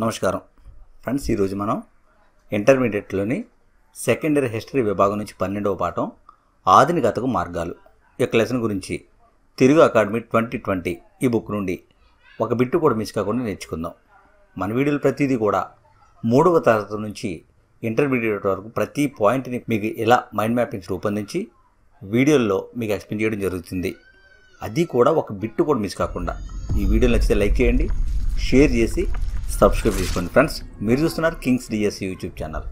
నమస్కారం ఫ్రెండ్స్ ఈరోజు మనం ఇంటర్మీడియట్లోని సెకండరీ హిస్టరీ విభాగం నుంచి పన్నెండవ పాఠం ఆధునికతకు మార్గాలు యొక్క లెసన్ గురించి తెలుగు అకాడమీ ట్వంటీ ట్వంటీ ఈ బుక్ నుండి ఒక బిట్టు కూడా మిస్ కాకుండా నేర్చుకుందాం మన వీడియోలు ప్రతిదీ కూడా మూడవ తరగతి నుంచి ఇంటర్మీడియట్ వరకు ప్రతి పాయింట్ని మీకు ఇలా మైండ్ మ్యాపింగ్స్ రూపొందించి వీడియోల్లో మీకు ఎక్స్ప్లెయిన్ చేయడం జరుగుతుంది అది కూడా ఒక బిట్టు కూడా మిస్ కాకుండా ఈ వీడియో నచ్చితే లైక్ చేయండి షేర్ చేసి సబ్స్క్రైబ్ చేసుకోండి ఫ్రెండ్స్ మీరు చూస్తున్నారు కింగ్స్ డిఎస్ యూట్యూబ్ ఛానల్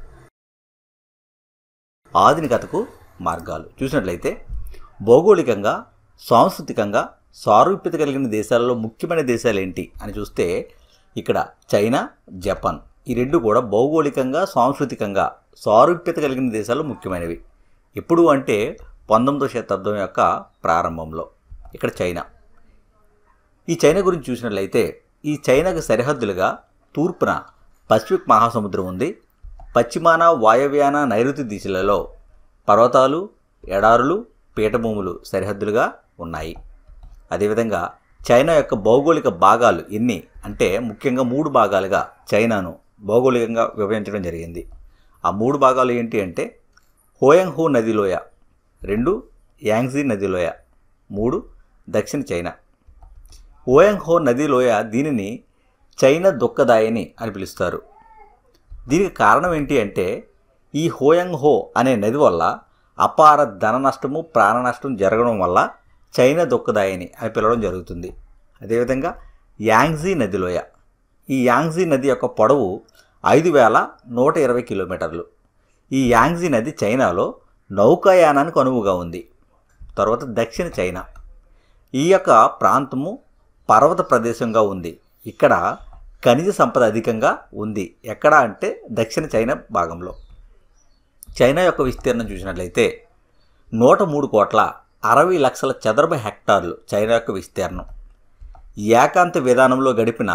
ఆధునికతకు మార్గాలు చూసినట్లయితే భౌగోళికంగా సాంస్కృతికంగా సారూప్యత కలిగిన దేశాలలో ముఖ్యమైన దేశాలు ఏంటి అని చూస్తే ఇక్కడ చైనా జపాన్ ఈ రెండు కూడా భౌగోళికంగా సాంస్కృతికంగా సారూప్యత కలిగిన దేశాలు ముఖ్యమైనవి ఎప్పుడు అంటే పంతొమ్మిదవ శతాబ్దం యొక్క ప్రారంభంలో ఇక్కడ చైనా ఈ చైనా గురించి చూసినట్లయితే ఈ చైనాకు సరిహద్దులుగా తూర్పున పసిఫిక్ మహాసముద్రం ఉంది పశ్చిమాన వాయవ్యాన నైరుతి దిశలలో పర్వతాలు ఎడారులు పీఠభూములు సరిహద్దులుగా ఉన్నాయి అదేవిధంగా చైనా యొక్క భౌగోళిక భాగాలు ఎన్ని అంటే ముఖ్యంగా మూడు భాగాలుగా చైనాను భౌగోళికంగా విభజించడం జరిగింది ఆ మూడు భాగాలు ఏంటి అంటే హోయంగ్హూ నదిలోయ రెండు యాంగ్జీ నదిలోయ మూడు దక్షిణ చైనా ఓయంగ్హో నదిలోయ దీనిని చైనా దుఃఖదాయని అని పిలుస్తారు దీనికి కారణం ఏంటి అంటే ఈ హోయంగ్ హో అనే నది వల్ల అపార ధన నష్టము ప్రాణ నష్టం జరగడం వల్ల చైనా దుఃఖదాయని అని పిలవడం జరుగుతుంది అదేవిధంగా యాంగ్జీ నదిలోయ ఈ యాంగ్జీ నది యొక్క పొడవు ఐదు వేల నూట ఇరవై కిలోమీటర్లు ఈ యాంగ్జీ నది చైనాలో నౌకాయానానికి అనువుగా ఉంది తర్వాత దక్షిణ చైనా ఈ యొక్క ప్రాంతము పర్వత ప్రదేశంగా ఉంది ఇక్కడ ఖనిజ సంపద అధికంగా ఉంది ఎక్కడ అంటే దక్షిణ చైనా భాగంలో చైనా యొక్క విస్తీర్ణం చూసినట్లయితే నూట మూడు కోట్ల అరవై లక్షల చదరపు హెక్టార్లు చైనా యొక్క విస్తీర్ణం ఏకాంత విధానంలో గడిపిన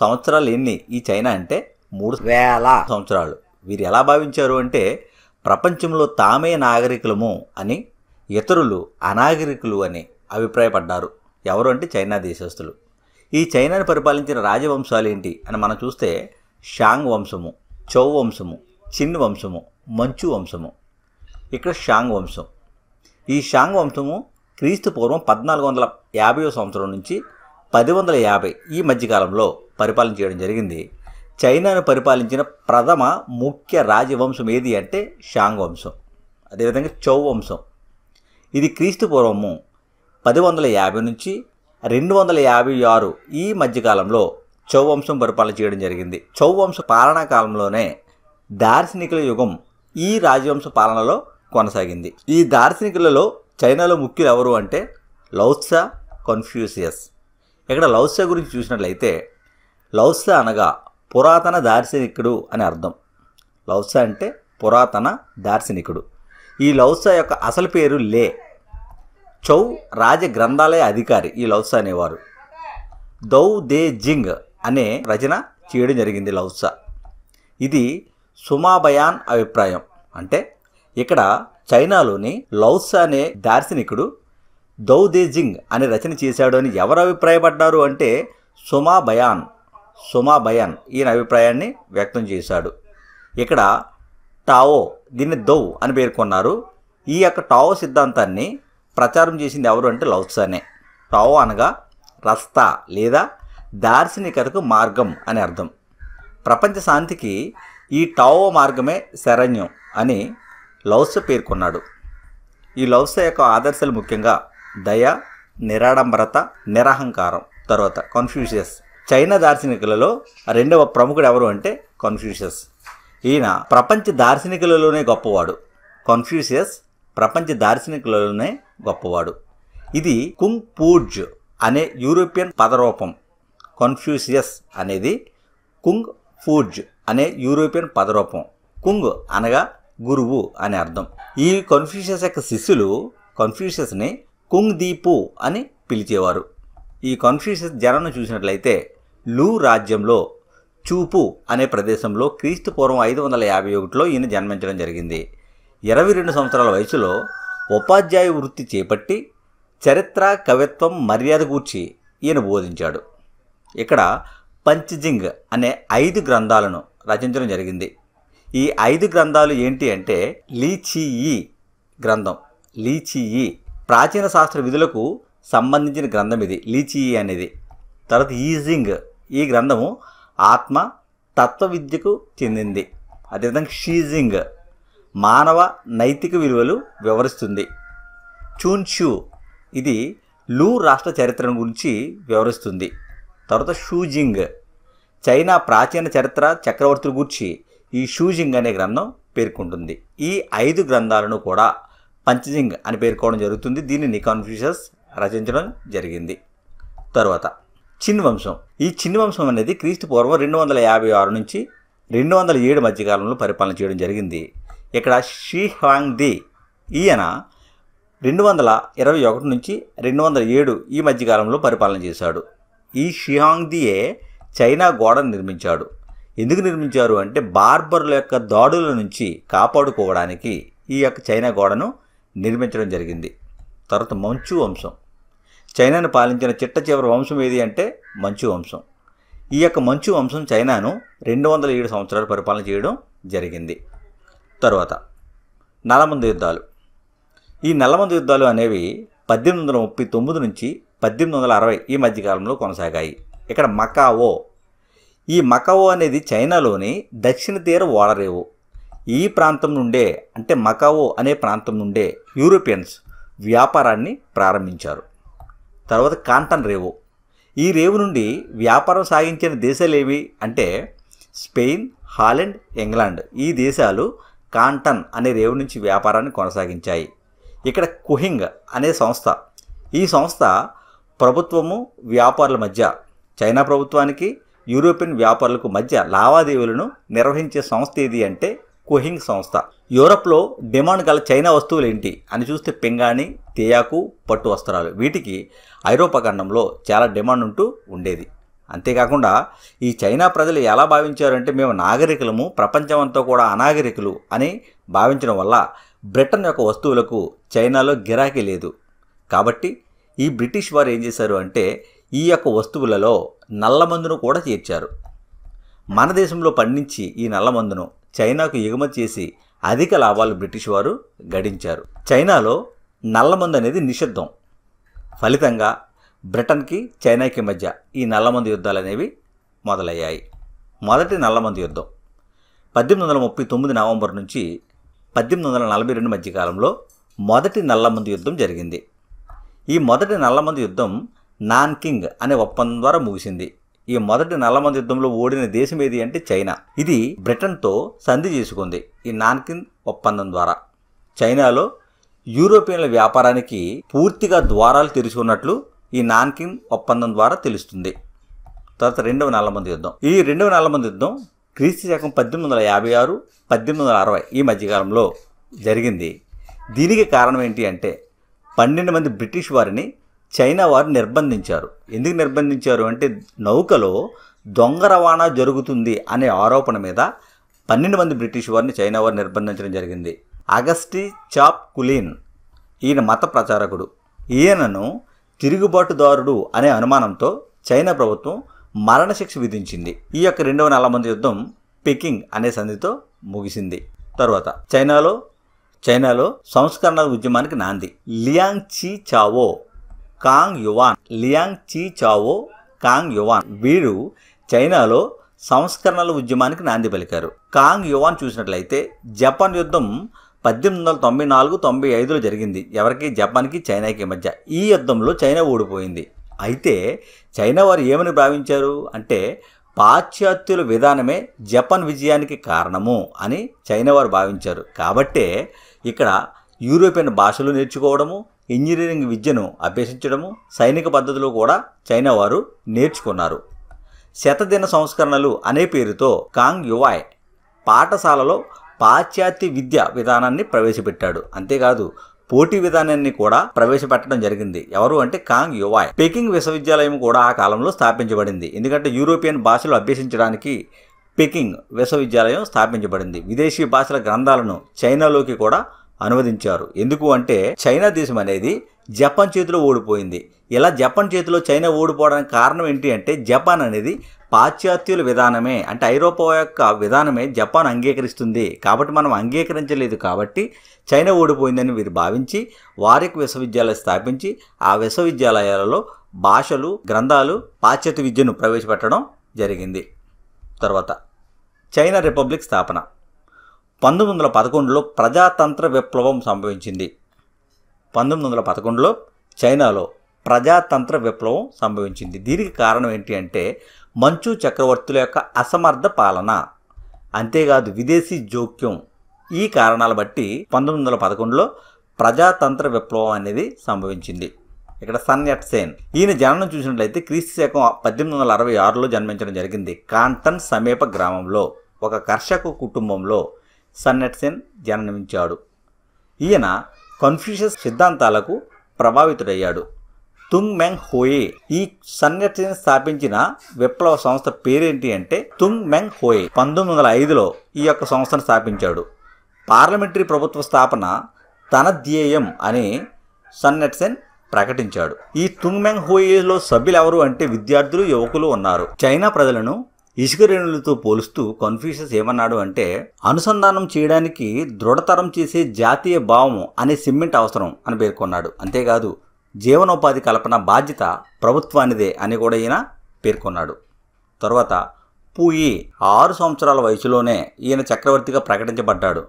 సంవత్సరాలు ఎన్ని ఈ చైనా అంటే మూడు వేల సంవత్సరాలు వీరు ఎలా భావించారు అంటే ప్రపంచంలో తామే నాగరికులము అని ఇతరులు అనాగరికులు అని అభిప్రాయపడ్డారు ఎవరు అంటే చైనా దేశస్తులు ఈ చైనాను పరిపాలించిన రాజవంశాలు ఏంటి అని మనం చూస్తే షాంగ్ వంశము చౌ వంశము చిన్ వంశము మంచు వంశము ఇక్కడ షాంగ్ వంశం ఈ షాంగ్ వంశము క్రీస్తు పూర్వం పద్నాలుగు వందల యాభై సంవత్సరం నుంచి పది వందల యాభై ఈ మధ్యకాలంలో పరిపాలన చేయడం జరిగింది చైనాను పరిపాలించిన ప్రథమ ముఖ్య రాజవంశం ఏది అంటే షాంగ్ వంశం అదేవిధంగా చౌ వంశం ఇది క్రీస్తు పూర్వము పది వందల యాభై నుంచి రెండు వందల యాభై ఆరు ఈ మధ్యకాలంలో చౌవంశం పరిపాలన చేయడం జరిగింది చౌవంశ పాలనా కాలంలోనే దార్శనికుల యుగం ఈ రాజవంశ పాలనలో కొనసాగింది ఈ దార్శనికులలో చైనాలో ముఖ్యులు ఎవరు అంటే లౌత్సా కన్ఫ్యూసియస్ ఇక్కడ లౌత్సా గురించి చూసినట్లయితే లౌత్సా అనగా పురాతన దార్శనికుడు అని అర్థం లౌత్సా అంటే పురాతన దార్శనికుడు ఈ లౌత్సా యొక్క అసలు పేరు లే చౌ రాజ గ్రంథాలయ అధికారి ఈ లౌసా అనేవారు దౌ దే జింగ్ అనే రచన చేయడం జరిగింది లౌసా ఇది సుమాబయాన్ అభిప్రాయం అంటే ఇక్కడ చైనాలోని లౌసా అనే దార్శనికుడు దౌ దే జింగ్ అనే రచన చేశాడు అని ఎవరు అభిప్రాయపడ్డారు అంటే సుమా బయాన్ సుమా బయాన్ ఈయన అభిప్రాయాన్ని వ్యక్తం చేశాడు ఇక్కడ టావో దీన్ని దౌ అని పేర్కొన్నారు ఈ యొక్క టావో సిద్ధాంతాన్ని ప్రచారం చేసింది ఎవరు అంటే లౌత్సానే టావ్ అనగా రస్తా లేదా దార్శనికతకు మార్గం అని అర్థం ప్రపంచ శాంతికి ఈ టావో మార్గమే శరణ్యం అని లౌత్స పేర్కొన్నాడు ఈ లౌత్స యొక్క ఆదర్శాలు ముఖ్యంగా దయ నిరాడంబరత నిరహంకారం తర్వాత కన్ఫ్యూషియస్ చైనా దార్శనికులలో రెండవ ప్రముఖుడు ఎవరు అంటే కన్ఫ్యూషియస్ ఈయన ప్రపంచ దార్శనికులలోనే గొప్పవాడు కన్ఫ్యూషియస్ ప్రపంచ దార్శనికులలోనే గొప్పవాడు ఇది కుంగ్ అనే యూరోపియన్ పదరూపం కన్ఫ్యూసియస్ అనేది కుంగ్ పూజ్ అనే యూరోపియన్ పదరూపం కుంగ్ అనగా గురువు అనే అర్థం ఈ కన్ఫ్యూషియస్ యొక్క శిష్యులు కన్ఫ్యూషియస్ని కుంగ్ దీపు అని పిలిచేవారు ఈ కన్ఫ్యూషియస్ జనను చూసినట్లయితే లూ రాజ్యంలో చూపు అనే ప్రదేశంలో క్రీస్తు పూర్వం ఐదు వందల యాభై ఒకటిలో ఈయన జన్మించడం జరిగింది ఇరవై రెండు సంవత్సరాల వయసులో ఉపాధ్యాయ వృత్తి చేపట్టి చరిత్ర కవిత్వం మర్యాద కూర్చి ఈయన బోధించాడు ఇక్కడ పంచజింగ్ అనే ఐదు గ్రంథాలను రచించడం జరిగింది ఈ ఐదు గ్రంథాలు ఏంటి అంటే లీచిఈ గ్రంథం లీచిఈ ప్రాచీన శాస్త్ర విధులకు సంబంధించిన గ్రంథం ఇది లీచియి అనేది తర్వాత ఈజింగ్ ఈ గ్రంథము ఆత్మ తత్వ విద్యకు చెందింది అదేవిధంగా షీజింగ్ మానవ నైతిక విలువలు వివరిస్తుంది షూ ఇది లూ రాష్ట్ర చరిత్రను గురించి వివరిస్తుంది తర్వాత షూజింగ్ చైనా ప్రాచీన చరిత్ర చక్రవర్తుల గురించి ఈ షూజింగ్ అనే గ్రంథం పేర్కొంటుంది ఈ ఐదు గ్రంథాలను కూడా పంచజింగ్ అని పేర్కోవడం జరుగుతుంది దీన్ని నికాన్ఫ్యూషస్ రచించడం జరిగింది తర్వాత చిన్ వంశం ఈ చిన్ వంశం అనేది క్రీస్తు పూర్వం రెండు వందల యాభై ఆరు నుంచి రెండు వందల ఏడు మధ్యకాలంలో పరిపాలన చేయడం జరిగింది ఇక్కడ షీ హ్వాంగ్ ది ఈయన రెండు వందల ఇరవై ఒకటి నుంచి రెండు వందల ఏడు ఈ మధ్యకాలంలో పరిపాలన చేశాడు ఈ షిహాంగ్ దియే చైనా గోడను నిర్మించాడు ఎందుకు నిర్మించారు అంటే బార్బర్ల యొక్క దాడుల నుంచి కాపాడుకోవడానికి ఈ యొక్క చైనా గోడను నిర్మించడం జరిగింది తర్వాత మంచు వంశం చైనాను పాలించిన చిట్ట చివరి వంశం ఏది అంటే మంచు వంశం ఈ యొక్క మంచు వంశం చైనాను రెండు వందల ఏడు సంవత్సరాలు పరిపాలన చేయడం జరిగింది తరువాత నల్లమంది యుద్ధాలు ఈ నల్లమంది యుద్ధాలు అనేవి పద్దెనిమిది వందల ముప్పై తొమ్మిది నుంచి పద్దెనిమిది వందల అరవై ఈ మధ్యకాలంలో కొనసాగాయి ఇక్కడ మకావో ఈ మకావో అనేది చైనాలోని దక్షిణ తీర ఓడరేవు ఈ ప్రాంతం నుండే అంటే మకావో అనే ప్రాంతం నుండే యూరోపియన్స్ వ్యాపారాన్ని ప్రారంభించారు తర్వాత కాంటన్ రేవు ఈ రేవు నుండి వ్యాపారం సాగించిన దేశాలేవి అంటే స్పెయిన్ హాలెండ్ ఇంగ్లాండ్ ఈ దేశాలు కాంటన్ అనే రేవు నుంచి వ్యాపారాన్ని కొనసాగించాయి ఇక్కడ కుహింగ్ అనే సంస్థ ఈ సంస్థ ప్రభుత్వము వ్యాపారుల మధ్య చైనా ప్రభుత్వానికి యూరోపియన్ వ్యాపారులకు మధ్య లావాదేవీలను నిర్వహించే సంస్థ ఏది అంటే కుహింగ్ సంస్థ యూరప్లో డిమాండ్ గల చైనా వస్తువులు ఏంటి అని చూస్తే పింగాణి తేయాకు పట్టు వస్త్రాలు వీటికి ఐరోపా ఖండంలో చాలా డిమాండ్ ఉంటూ ఉండేది అంతేకాకుండా ఈ చైనా ప్రజలు ఎలా భావించారంటే మేము నాగరికులము ప్రపంచమంతా కూడా అనాగరికులు అని భావించడం వల్ల బ్రిటన్ యొక్క వస్తువులకు చైనాలో గిరాకీ లేదు కాబట్టి ఈ బ్రిటిష్ వారు ఏం చేశారు అంటే ఈ యొక్క వస్తువులలో నల్లమందును కూడా చేర్చారు మన దేశంలో పండించి ఈ నల్లమందును చైనాకు ఎగుమతి చేసి అధిక లాభాలు బ్రిటిష్ వారు గడించారు చైనాలో నల్లమందు అనేది నిషిద్ధం ఫలితంగా బ్రిటన్కి చైనాకి మధ్య ఈ నల్లమంది యుద్ధాలు అనేవి మొదలయ్యాయి మొదటి నల్లమంది యుద్ధం పద్దెనిమిది వందల ముప్పై తొమ్మిది నవంబర్ నుంచి పద్దెనిమిది వందల నలభై రెండు మధ్యకాలంలో మొదటి నల్లమంది యుద్ధం జరిగింది ఈ మొదటి నల్లమంది యుద్ధం నాన్ కింగ్ అనే ఒప్పందం ద్వారా ముగిసింది ఈ మొదటి నల్లమంది యుద్ధంలో ఓడిన దేశం ఏది అంటే చైనా ఇది బ్రిటన్తో సంధి చేసుకుంది ఈ నాన్కింగ్ ఒప్పందం ద్వారా చైనాలో యూరోపియన్ల వ్యాపారానికి పూర్తిగా ద్వారాలు తెరుచుకున్నట్లు ఈ నాన్కిన్ ఒప్పందం ద్వారా తెలుస్తుంది తర్వాత రెండవ నల్లమంది యుద్ధం ఈ రెండవ నల్లమంది యుద్ధం క్రీస్తు శకం పద్దెనిమిది వందల యాభై ఆరు పద్దెనిమిది వందల అరవై ఈ మధ్యకాలంలో జరిగింది దీనికి కారణం ఏంటి అంటే పన్నెండు మంది బ్రిటిష్ వారిని చైనా వారు నిర్బంధించారు ఎందుకు నిర్బంధించారు అంటే నౌకలో దొంగ రవాణా జరుగుతుంది అనే ఆరోపణ మీద పన్నెండు మంది బ్రిటిష్ వారిని చైనా వారు నిర్బంధించడం జరిగింది అగస్టి చాప్ కులీన్ ఈయన మత ప్రచారకుడు ఈయనను తిరుగుబాటుదారుడు అనే అనుమానంతో చైనా ప్రభుత్వం మరణశిక్ష విధించింది ఈ యొక్క రెండవ నెల మంది యుద్ధం పెకింగ్ అనే సంధితో ముగిసింది తర్వాత చైనాలో చైనాలో సంస్కరణ ఉద్యమానికి నాంది లియాంగ్ చీ చావో కాంగ్ యువాన్ లియాంగ్ చీ చావో కాంగ్ యువాన్ వీరు చైనాలో సంస్కరణల ఉద్యమానికి నాంది పలికారు కాంగ్ యువాన్ చూసినట్లయితే జపాన్ యుద్ధం పద్దెనిమిది వందల తొంభై నాలుగు తొంభై ఐదులో జరిగింది ఎవరికి జపాన్కి చైనాకి మధ్య ఈ యుద్ధంలో చైనా ఓడిపోయింది అయితే చైనా వారు ఏమని భావించారు అంటే పాశ్చాత్యుల విధానమే జపాన్ విజయానికి కారణము అని చైనా వారు భావించారు కాబట్టే ఇక్కడ యూరోపియన్ భాషలు నేర్చుకోవడము ఇంజనీరింగ్ విద్యను అభ్యసించడము సైనిక పద్ధతులు కూడా చైనా వారు నేర్చుకున్నారు శతదిన సంస్కరణలు అనే పేరుతో కాంగ్ యువాయ్ పాఠశాలలో పాశ్చాత్య విద్య విధానాన్ని ప్రవేశపెట్టాడు అంతేకాదు పోటీ విధానాన్ని కూడా ప్రవేశపెట్టడం జరిగింది ఎవరు అంటే కాంగ్ యువాయ్ పెకింగ్ విశ్వవిద్యాలయం కూడా ఆ కాలంలో స్థాపించబడింది ఎందుకంటే యూరోపియన్ భాషలు అభ్యసించడానికి పెకింగ్ విశ్వవిద్యాలయం స్థాపించబడింది విదేశీ భాషల గ్రంథాలను చైనాలోకి కూడా అనువదించారు ఎందుకు అంటే చైనా దేశం అనేది జపాన్ చేతిలో ఓడిపోయింది ఇలా జపాన్ చేతిలో చైనా ఓడిపోవడానికి కారణం ఏంటి అంటే జపాన్ అనేది పాశ్చాత్యుల విధానమే అంటే ఐరోపా యొక్క విధానమే జపాన్ అంగీకరిస్తుంది కాబట్టి మనం అంగీకరించలేదు కాబట్టి చైనా ఓడిపోయిందని వీరు భావించి వారికి విశ్వవిద్యాలయం స్థాపించి ఆ విశ్వవిద్యాలయాలలో భాషలు గ్రంథాలు పాశ్చాత్య విద్యను ప్రవేశపెట్టడం జరిగింది తర్వాత చైనా రిపబ్లిక్ స్థాపన పంతొమ్మిది వందల పదకొండులో ప్రజాతంత్ర విప్లవం సంభవించింది పంతొమ్మిది వందల పదకొండులో చైనాలో ప్రజాతంత్ర విప్లవం సంభవించింది దీనికి కారణం ఏంటి అంటే మంచు చక్రవర్తుల యొక్క అసమర్థ పాలన అంతేకాదు విదేశీ జోక్యం ఈ కారణాల బట్టి పంతొమ్మిది వందల పదకొండులో ప్రజాతంత్ర విప్లవం అనేది సంభవించింది ఇక్కడ ఎట్ సేన్ ఈయన జననం చూసినట్లయితే క్రీస్తు శకం పద్దెనిమిది వందల అరవై ఆరులో జన్మించడం జరిగింది కాంటన్ సమీప గ్రామంలో ఒక కర్షక కుటుంబంలో ఎట్ సేన్ జననించాడు ఈయన కన్ఫ్యూషస్ సిద్ధాంతాలకు ప్రభావితుడయ్యాడు తుంగ్ మెంగ్ హోయే ఈ సన్నిధిని స్థాపించిన విప్లవ సంస్థ పేరేంటి అంటే తుంగ్ మెంగ్ హోయే పంతొమ్మిది వందల ఐదులో ఈ యొక్క సంస్థను స్థాపించాడు పార్లమెంటరీ ప్రభుత్వ స్థాపన తన ధ్యేయం అని సన్నెట్సెన్ ప్రకటించాడు ఈ మెంగ్ హోయేలో సభ్యులు ఎవరు అంటే విద్యార్థులు యువకులు ఉన్నారు చైనా ప్రజలను ఇసుక రేణులతో పోలుస్తూ కన్ఫ్యూషియస్ ఏమన్నాడు అంటే అనుసంధానం చేయడానికి దృఢతరం చేసే జాతీయ భావం అనే సిమెంట్ అవసరం అని పేర్కొన్నాడు అంతేకాదు జీవనోపాధి కల్పన బాధ్యత ప్రభుత్వానిదే అని కూడా ఈయన పేర్కొన్నాడు తర్వాత పూయి ఆరు సంవత్సరాల వయసులోనే ఈయన చక్రవర్తిగా ప్రకటించబడ్డాడు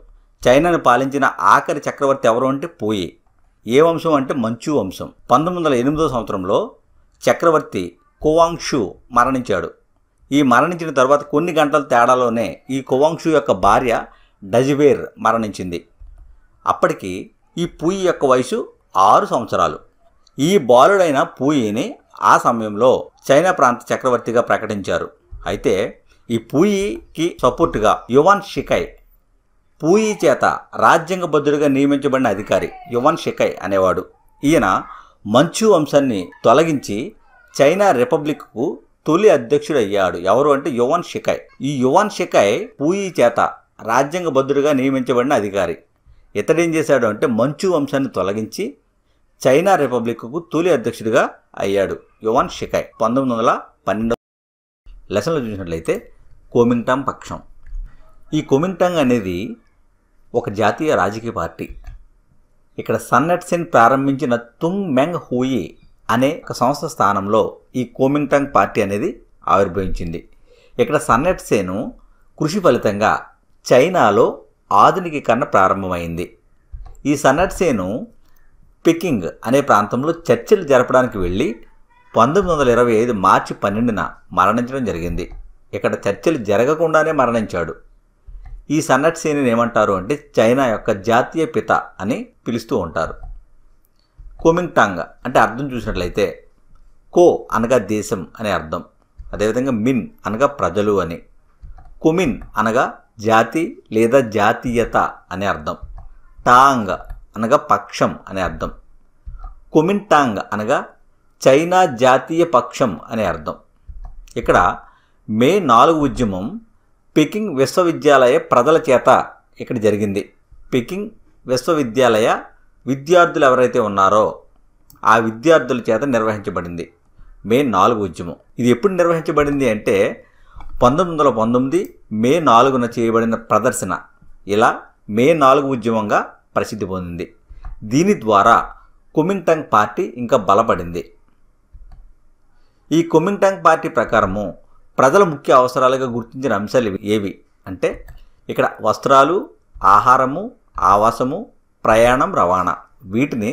చైనాను పాలించిన ఆఖరి చక్రవర్తి ఎవరు అంటే పూయి ఏ వంశం అంటే మంచు వంశం పంతొమ్మిది వందల ఎనిమిదో సంవత్సరంలో చక్రవర్తి కువాంగ్షు మరణించాడు ఈ మరణించిన తర్వాత కొన్ని గంటల తేడాలోనే ఈ కువాంగ్షు యొక్క భార్య డజివేర్ మరణించింది అప్పటికి ఈ పూయి యొక్క వయసు ఆరు సంవత్సరాలు ఈ బాలుడైన పూయిని ఆ సమయంలో చైనా ప్రాంత చక్రవర్తిగా ప్రకటించారు అయితే ఈ పూయికి సపోర్టుగా యువన్ షికై పూయి చేత రాజ్యాంగ రాజ్యాంగబద్ధుడిగా నియమించబడిన అధికారి యువన్ షికై అనేవాడు ఈయన మంచు వంశాన్ని తొలగించి చైనా రిపబ్లిక్కు తొలి అధ్యక్షుడు అయ్యాడు ఎవరు అంటే యువన్ షికై ఈ యువన్ షికై పూయి చేత రాజ్యాంగ రాజ్యాంగబద్ధుడిగా నియమించబడిన అధికారి ఇతడేం చేశాడు అంటే మంచు వంశాన్ని తొలగించి చైనా రిపబ్లిక్ కు తొలి అధ్యక్షుడిగా అయ్యాడు యువాన్ షికాయ్ పంతొమ్మిది వందల పన్నెండవ లెసన్లో చూసినట్లయితే కోమింగ్టాంగ్ పక్షం ఈ కోమింగ్టాంగ్ అనేది ఒక జాతీయ రాజకీయ పార్టీ ఇక్కడ సన్నెట్ సెన్ ప్రారంభించిన తుంగ్ మెంగ్ హూయి అనే ఒక సంస్థ స్థానంలో ఈ కోమింగ్టాంగ్ పార్టీ అనేది ఆవిర్భవించింది ఇక్కడ సన్నెట్ సేను కృషి ఫలితంగా చైనాలో ఆధునికీకరణ ప్రారంభమైంది ఈ సన్నట్ సేను పికింగ్ అనే ప్రాంతంలో చర్చలు జరపడానికి వెళ్ళి పంతొమ్మిది వందల ఇరవై ఐదు మార్చి పన్నెండున మరణించడం జరిగింది ఇక్కడ చర్చలు జరగకుండానే మరణించాడు ఈ సన్నటి సీని ఏమంటారు అంటే చైనా యొక్క జాతీయ పిత అని పిలుస్తూ ఉంటారు కోమింగ్ టాంగ్ అంటే అర్థం చూసినట్లయితే కో అనగా దేశం అనే అర్థం అదేవిధంగా మిన్ అనగా ప్రజలు అని కుమిన్ అనగా జాతి లేదా జాతీయత అనే అర్థం టాంగ్ అనగా పక్షం అనే అర్థం కుమింటాంగ్ అనగా చైనా జాతీయ పక్షం అనే అర్థం ఇక్కడ మే నాలుగు ఉద్యమం పెకింగ్ విశ్వవిద్యాలయ ప్రజల చేత ఇక్కడ జరిగింది పెకింగ్ విశ్వవిద్యాలయ విద్యార్థులు ఎవరైతే ఉన్నారో ఆ విద్యార్థుల చేత నిర్వహించబడింది మే నాలుగు ఉద్యమం ఇది ఎప్పుడు నిర్వహించబడింది అంటే పంతొమ్మిది వందల పంతొమ్మిది మే నాలుగున చేయబడిన ప్రదర్శన ఇలా మే నాలుగు ఉద్యమంగా ప్రసిద్ధి పొందింది దీని ద్వారా కుమింగ్టంగ్ పార్టీ ఇంకా బలపడింది ఈ కుమింగ్టంగ్ పార్టీ ప్రకారము ప్రజల ముఖ్య అవసరాలుగా గుర్తించిన అంశాలు ఏవి అంటే ఇక్కడ వస్త్రాలు ఆహారము ఆవాసము ప్రయాణం రవాణా వీటిని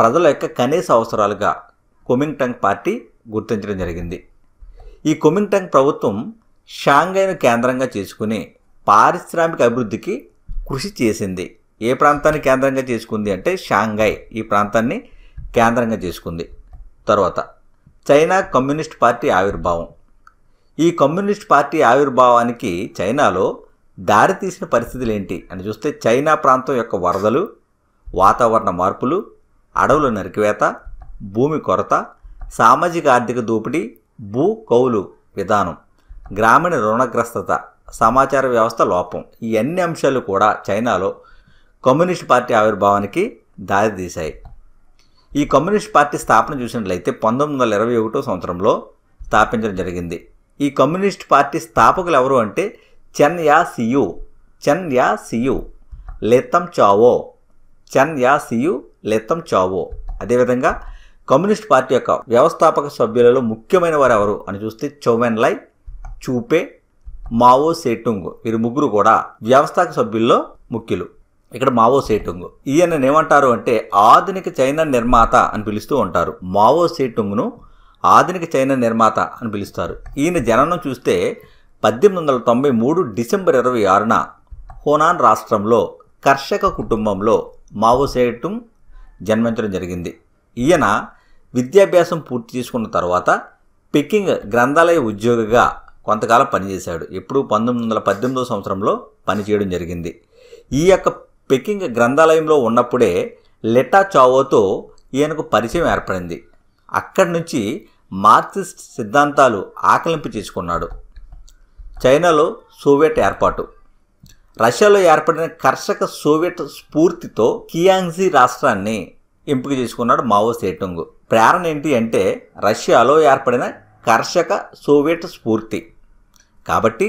ప్రజల యొక్క కనీస అవసరాలుగా కుమింగ్టంగ్ పార్టీ గుర్తించడం జరిగింది ఈ కుమింగ్టంగ్ ప్రభుత్వం షాంఘైను కేంద్రంగా చేసుకుని పారిశ్రామిక అభివృద్ధికి కృషి చేసింది ఏ ప్రాంతాన్ని కేంద్రంగా చేసుకుంది అంటే షాంఘై ఈ ప్రాంతాన్ని కేంద్రంగా చేసుకుంది తర్వాత చైనా కమ్యూనిస్ట్ పార్టీ ఆవిర్భావం ఈ కమ్యూనిస్ట్ పార్టీ ఆవిర్భావానికి చైనాలో దారితీసిన పరిస్థితులు ఏంటి అని చూస్తే చైనా ప్రాంతం యొక్క వరదలు వాతావరణ మార్పులు అడవుల నరికివేత భూమి కొరత సామాజిక ఆర్థిక దోపిడీ భూ కౌలు విధానం గ్రామీణ రుణగ్రస్తత సమాచార వ్యవస్థ లోపం ఈ అన్ని అంశాలు కూడా చైనాలో కమ్యూనిస్ట్ పార్టీ ఆవిర్భావానికి దారితీశాయి ఈ కమ్యూనిస్ట్ పార్టీ స్థాపన చూసినట్లయితే పంతొమ్మిది వందల ఇరవై ఒకటో సంవత్సరంలో స్థాపించడం జరిగింది ఈ కమ్యూనిస్ట్ పార్టీ స్థాపకులు ఎవరు అంటే చెన్ యా సియు చెన్ యా సియు లెత్తం చావో చెన్ యా సియు లెత్తం చావో అదేవిధంగా కమ్యూనిస్ట్ పార్టీ యొక్క వ్యవస్థాపక సభ్యులలో ముఖ్యమైన వారు ఎవరు అని చూస్తే లై చూపే మావో సేటుంగ్ వీరు ముగ్గురు కూడా వ్యవస్థాపక సభ్యుల్లో ముఖ్యులు ఇక్కడ మావో సేటుంగ్ ఈయనను ఏమంటారు అంటే ఆధునిక చైనా నిర్మాత అని పిలుస్తూ ఉంటారు మావో సేటుంగ్ను ఆధునిక చైనా నిర్మాత అని పిలుస్తారు ఈయన జననం చూస్తే పద్దెనిమిది వందల తొంభై మూడు డిసెంబర్ ఇరవై ఆరున హోనాన్ రాష్ట్రంలో కర్షక కుటుంబంలో మావో సేటుంగ్ జన్మించడం జరిగింది ఈయన విద్యాభ్యాసం పూర్తి చేసుకున్న తర్వాత పెకింగ్ గ్రంథాలయ ఉద్యోగిగా కొంతకాలం పనిచేశాడు ఎప్పుడు పంతొమ్మిది వందల పద్దెనిమిదో సంవత్సరంలో పనిచేయడం జరిగింది ఈ యొక్క పెకింగ్ గ్రంథాలయంలో ఉన్నప్పుడే లెటా చావోతో ఈయనకు పరిచయం ఏర్పడింది అక్కడి నుంచి మార్క్సిస్ట్ సిద్ధాంతాలు ఆకలింపు చేసుకున్నాడు చైనాలో సోవియట్ ఏర్పాటు రష్యాలో ఏర్పడిన కర్షక సోవియట్ స్ఫూర్తితో కియాంగ్జీ రాష్ట్రాన్ని ఎంపిక చేసుకున్నాడు మావో సేటుంగ్ ప్రేరణ ఏంటి అంటే రష్యాలో ఏర్పడిన కర్షక సోవియట్ స్ఫూర్తి కాబట్టి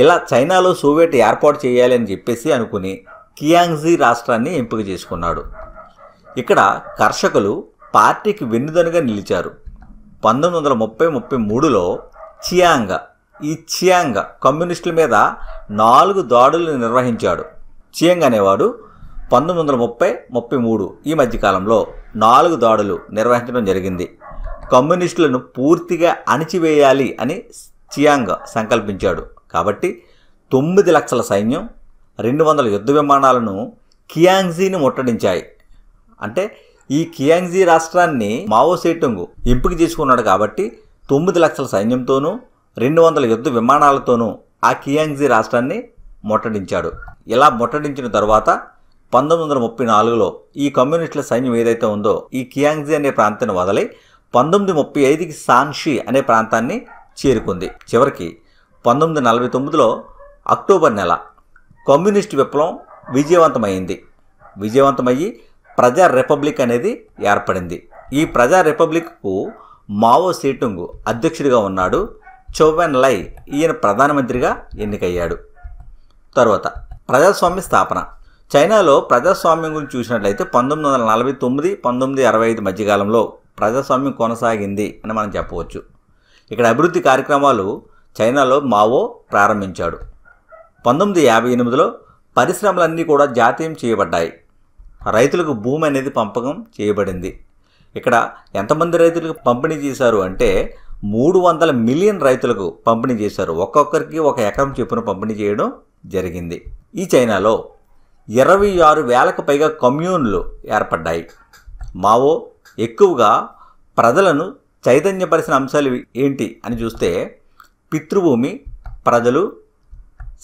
ఇలా చైనాలో సోవియట్ ఏర్పాటు చేయాలి అని చెప్పేసి అనుకుని కియాంగ్జీ రాష్ట్రాన్ని ఎంపిక చేసుకున్నాడు ఇక్కడ కర్షకులు పార్టీకి వెన్నుదనుగా నిలిచారు పంతొమ్మిది వందల ముప్పై ముప్పై మూడులో చియాంగ్ ఈ చియాంగ్ కమ్యూనిస్టుల మీద నాలుగు దాడులు నిర్వహించాడు చియాంగ్ అనేవాడు పంతొమ్మిది వందల ముప్పై ముప్పై మూడు ఈ మధ్యకాలంలో నాలుగు దాడులు నిర్వహించడం జరిగింది కమ్యూనిస్టులను పూర్తిగా అణిచివేయాలి అని చియాంగ్ సంకల్పించాడు కాబట్టి తొమ్మిది లక్షల సైన్యం రెండు వందల యుద్ధ విమానాలను కియాంగ్జీని ముట్టడించాయి అంటే ఈ కియాంగ్జీ రాష్ట్రాన్ని మావో సేటుంగు ఎంపిక చేసుకున్నాడు కాబట్టి తొమ్మిది లక్షల సైన్యంతోనూ రెండు వందల యుద్ధ విమానాలతోనూ ఆ కియాంగ్జీ రాష్ట్రాన్ని ముట్టడించాడు ఇలా ముట్టడించిన తర్వాత పంతొమ్మిది వందల ముప్పై నాలుగులో ఈ కమ్యూనిస్టుల సైన్యం ఏదైతే ఉందో ఈ కియాంగ్జీ అనే ప్రాంతాన్ని వదలి పంతొమ్మిది ముప్పై ఐదుకి సాన్షి అనే ప్రాంతాన్ని చేరుకుంది చివరికి పంతొమ్మిది నలభై తొమ్మిదిలో అక్టోబర్ నెల కమ్యూనిస్ట్ విప్లవం విజయవంతమైంది విజయవంతమయ్యి ప్రజా రిపబ్లిక్ అనేది ఏర్పడింది ఈ ప్రజా రిపబ్లిక్కు మావో సీటుంగ్ అధ్యక్షుడిగా ఉన్నాడు చౌవెన్ లై ఈయన ప్రధానమంత్రిగా ఎన్నికయ్యాడు తర్వాత ప్రజాస్వామ్య స్థాపన చైనాలో ప్రజాస్వామ్యం గురించి చూసినట్లయితే పంతొమ్మిది వందల నలభై తొమ్మిది పంతొమ్మిది అరవై ఐదు మధ్యకాలంలో ప్రజాస్వామ్యం కొనసాగింది అని మనం చెప్పవచ్చు ఇక్కడ అభివృద్ధి కార్యక్రమాలు చైనాలో మావో ప్రారంభించాడు పంతొమ్మిది యాభై ఎనిమిదిలో పరిశ్రమలన్నీ కూడా జాతీయం చేయబడ్డాయి రైతులకు భూమి అనేది పంపకం చేయబడింది ఇక్కడ ఎంతమంది రైతులకు పంపిణీ చేశారు అంటే మూడు వందల మిలియన్ రైతులకు పంపిణీ చేశారు ఒక్కొక్కరికి ఒక ఎకరం చెప్పున పంపిణీ చేయడం జరిగింది ఈ చైనాలో ఇరవై ఆరు వేలకు పైగా కమ్యూన్లు ఏర్పడ్డాయి మావో ఎక్కువగా ప్రజలను చైతన్యపరిచిన అంశాలు ఏంటి అని చూస్తే పితృభూమి ప్రజలు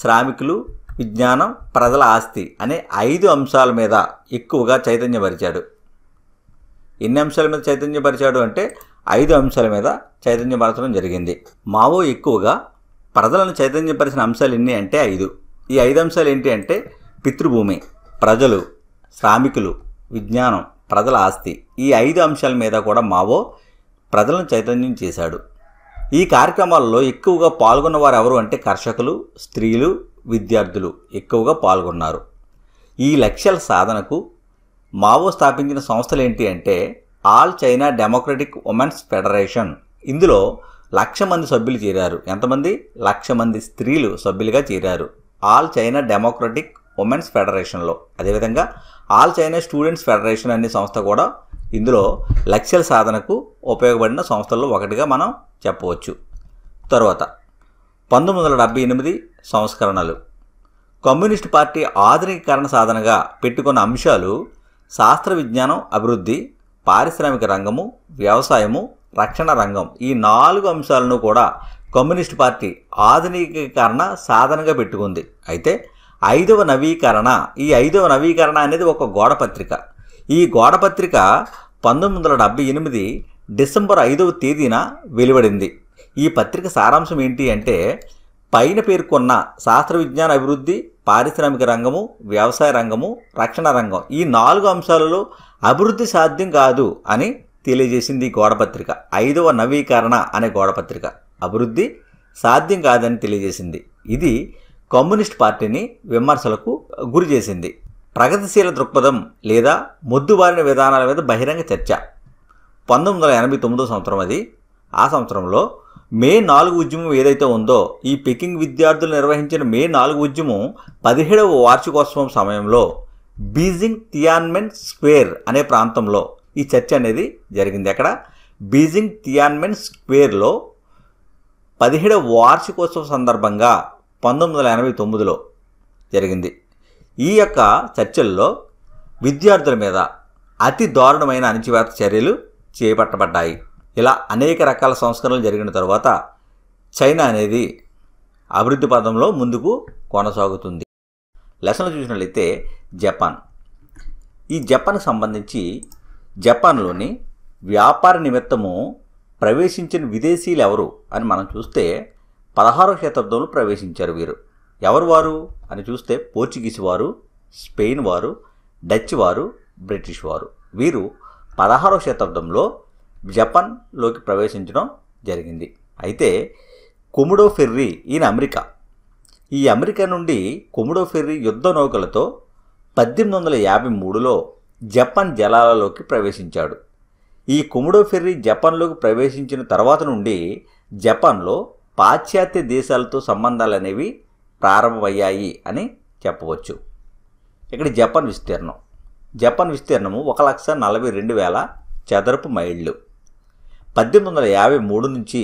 శ్రామికులు విజ్ఞానం ప్రజల ఆస్తి అనే ఐదు అంశాల మీద ఎక్కువగా చైతన్యపరిచాడు ఎన్ని అంశాల మీద చైతన్యపరిచాడు అంటే ఐదు అంశాల మీద చైతన్యపరచడం జరిగింది మావో ఎక్కువగా ప్రజలను చైతన్యపరిచిన అంశాలు ఎన్ని అంటే ఐదు ఈ ఐదు అంశాలు ఏంటి అంటే పితృభూమి ప్రజలు శ్రామికులు విజ్ఞానం ప్రజల ఆస్తి ఈ ఐదు అంశాల మీద కూడా మావో ప్రజలను చైతన్యం చేశాడు ఈ కార్యక్రమాల్లో ఎక్కువగా పాల్గొన్న వారు ఎవరు అంటే కర్షకులు స్త్రీలు విద్యార్థులు ఎక్కువగా పాల్గొన్నారు ఈ లక్ష్యాల సాధనకు మావో స్థాపించిన సంస్థలు ఏంటి అంటే All China Democratic Women's Federation ఇందులో లక్ష మంది సభ్యులు చేరారు ఎంతమంది లక్ష మంది స్త్రీలు సభ్యులుగా చేరారు ఆల్ చైనా డెమోక్రటిక్ ఉమెన్స్ ఫెడరేషన్లో అదేవిధంగా ఆల్ చైనా స్టూడెంట్స్ ఫెడరేషన్ అనే సంస్థ కూడా ఇందులో లక్ష్యాల సాధనకు ఉపయోగపడిన సంస్థల్లో ఒకటిగా మనం చెప్పవచ్చు తరువాత పంతొమ్మిది వందల డెబ్బై ఎనిమిది సంస్కరణలు కమ్యూనిస్ట్ పార్టీ ఆధునికీకరణ సాధనగా పెట్టుకున్న అంశాలు శాస్త్ర విజ్ఞానం అభివృద్ధి పారిశ్రామిక రంగము వ్యవసాయము రక్షణ రంగం ఈ నాలుగు అంశాలను కూడా కమ్యూనిస్ట్ పార్టీ ఆధునికీకరణ సాధనగా పెట్టుకుంది అయితే ఐదవ నవీకరణ ఈ ఐదవ నవీకరణ అనేది ఒక గోడపత్రిక ఈ గోడపత్రిక పంతొమ్మిది వందల డెబ్బై ఎనిమిది డిసెంబర్ ఐదవ తేదీన వెలువడింది ఈ పత్రిక సారాంశం ఏంటి అంటే పైన పేర్కొన్న శాస్త్ర విజ్ఞాన అభివృద్ధి పారిశ్రామిక రంగము వ్యవసాయ రంగము రక్షణ రంగం ఈ నాలుగు అంశాలలో అభివృద్ధి సాధ్యం కాదు అని తెలియజేసింది గోడపత్రిక ఐదవ నవీకరణ అనే గోడపత్రిక అభివృద్ధి సాధ్యం కాదని తెలియజేసింది ఇది కమ్యూనిస్ట్ పార్టీని విమర్శలకు గురి చేసింది ప్రగతిశీల దృక్పథం లేదా మొద్దుబారిన విధానాల మీద బహిరంగ చర్చ పంతొమ్మిది వందల ఎనభై తొమ్మిదో సంవత్సరం అది ఆ సంవత్సరంలో మే నాలుగు ఉద్యమం ఏదైతే ఉందో ఈ పెకింగ్ విద్యార్థులు నిర్వహించిన మే నాలుగు ఉద్యమం పదిహేడవ వార్షికోత్సవం సమయంలో బీజింగ్ థియాన్మెన్ స్క్వేర్ అనే ప్రాంతంలో ఈ చర్చ అనేది జరిగింది అక్కడ బీజింగ్ థియాన్మెన్ స్క్వేర్లో పదిహేడవ వార్షికోత్సవం సందర్భంగా పంతొమ్మిది వందల ఎనభై తొమ్మిదిలో జరిగింది ఈ యొక్క చర్చల్లో విద్యార్థుల మీద అతి దారుణమైన అణచివేత చర్యలు చేపట్టబడ్డాయి ఇలా అనేక రకాల సంస్కరణలు జరిగిన తర్వాత చైనా అనేది అభివృద్ధి పదంలో ముందుకు కొనసాగుతుంది లెసన్ చూసినట్లయితే జపాన్ ఈ జపాన్కి సంబంధించి జపాన్లోని వ్యాపార నిమిత్తము ప్రవేశించిన విదేశీయులు ఎవరు అని మనం చూస్తే పదహారవ శతాబ్దంలో ప్రవేశించారు వీరు ఎవరు వారు అని చూస్తే పోర్చుగీస్ వారు స్పెయిన్ వారు డచ్ వారు బ్రిటిష్ వారు వీరు పదహారవ శతాబ్దంలో జపాన్లోకి ప్రవేశించడం జరిగింది అయితే కొముడో ఫెర్రీ ఈయన అమెరికా ఈ అమెరికా నుండి కొముడో ఫెర్రీ యుద్ధ నౌకలతో పద్దెనిమిది వందల యాభై మూడులో జపాన్ జలాలలోకి ప్రవేశించాడు ఈ కొముడో ఫెర్రీ జపాన్లోకి ప్రవేశించిన తర్వాత నుండి జపాన్లో పాశ్చాత్య దేశాలతో సంబంధాలు అనేవి ప్రారంభమయ్యాయి అని చెప్పవచ్చు ఇక్కడ జపాన్ విస్తీర్ణం జపాన్ విస్తీర్ణము ఒక లక్ష నలభై రెండు వేల చదరపు మైళ్ళు పద్దెనిమిది వందల యాభై మూడు నుంచి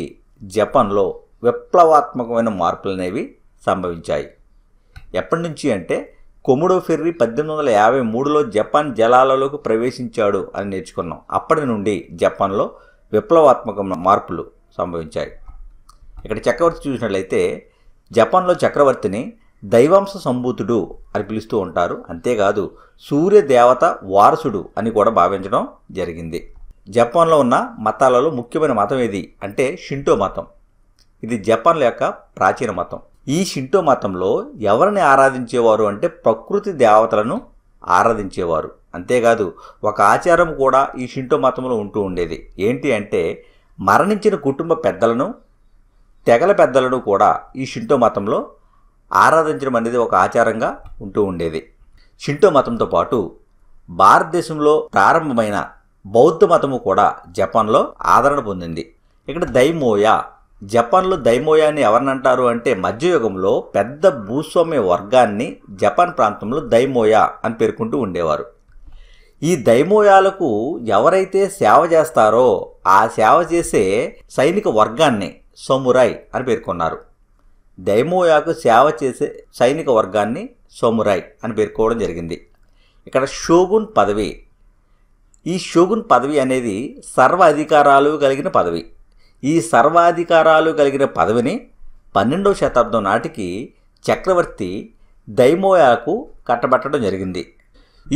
జపాన్లో విప్లవాత్మకమైన మార్పులు అనేవి సంభవించాయి ఎప్పటి నుంచి అంటే కొముడో ఫెర్రీ పద్దెనిమిది వందల యాభై మూడులో జపాన్ జలాలలోకి ప్రవేశించాడు అని నేర్చుకున్నాం అప్పటి నుండి జపాన్లో విప్లవాత్మకమైన మార్పులు సంభవించాయి ఇక్కడ చక్రవర్తి చూసినట్లయితే జపాన్లో చక్రవర్తిని దైవాంశ సంభూతుడు అని పిలుస్తూ ఉంటారు అంతేకాదు సూర్యదేవత వారసుడు అని కూడా భావించడం జరిగింది జపాన్లో ఉన్న మతాలలో ముఖ్యమైన మతం ఏది అంటే షింటో మతం ఇది జపాన్ల యొక్క ప్రాచీన మతం ఈ షింటో మతంలో ఎవరిని ఆరాధించేవారు అంటే ప్రకృతి దేవతలను ఆరాధించేవారు అంతేకాదు ఒక ఆచారం కూడా ఈ షింటో మతంలో ఉంటూ ఉండేది ఏంటి అంటే మరణించిన కుటుంబ పెద్దలను తెగల పెద్దలను కూడా ఈ షింటో మతంలో ఆరాధించడం అనేది ఒక ఆచారంగా ఉంటూ ఉండేది షింటో మతంతో పాటు భారతదేశంలో ప్రారంభమైన బౌద్ధ మతము కూడా జపాన్లో ఆదరణ పొందింది ఇక్కడ దైమోయ జపాన్లో దైమోయ అని ఎవరినంటారు అంటే మధ్యయుగంలో పెద్ద భూస్వామ్య వర్గాన్ని జపాన్ ప్రాంతంలో దైమోయ అని పేర్కొంటూ ఉండేవారు ఈ దైమోయాలకు ఎవరైతే సేవ చేస్తారో ఆ సేవ చేసే సైనిక వర్గాన్ని సోమురాయ్ అని పేర్కొన్నారు దైమోయాకు సేవ చేసే సైనిక వర్గాన్ని సోమురాయ్ అని పేర్కోవడం జరిగింది ఇక్కడ షోగున్ పదవి ఈ షోగున్ పదవి అనేది సర్వ అధికారాలు కలిగిన పదవి ఈ సర్వాధికారాలు కలిగిన పదవిని పన్నెండవ శతాబ్దం నాటికి చక్రవర్తి దైమోయాకు కట్టబట్టడం జరిగింది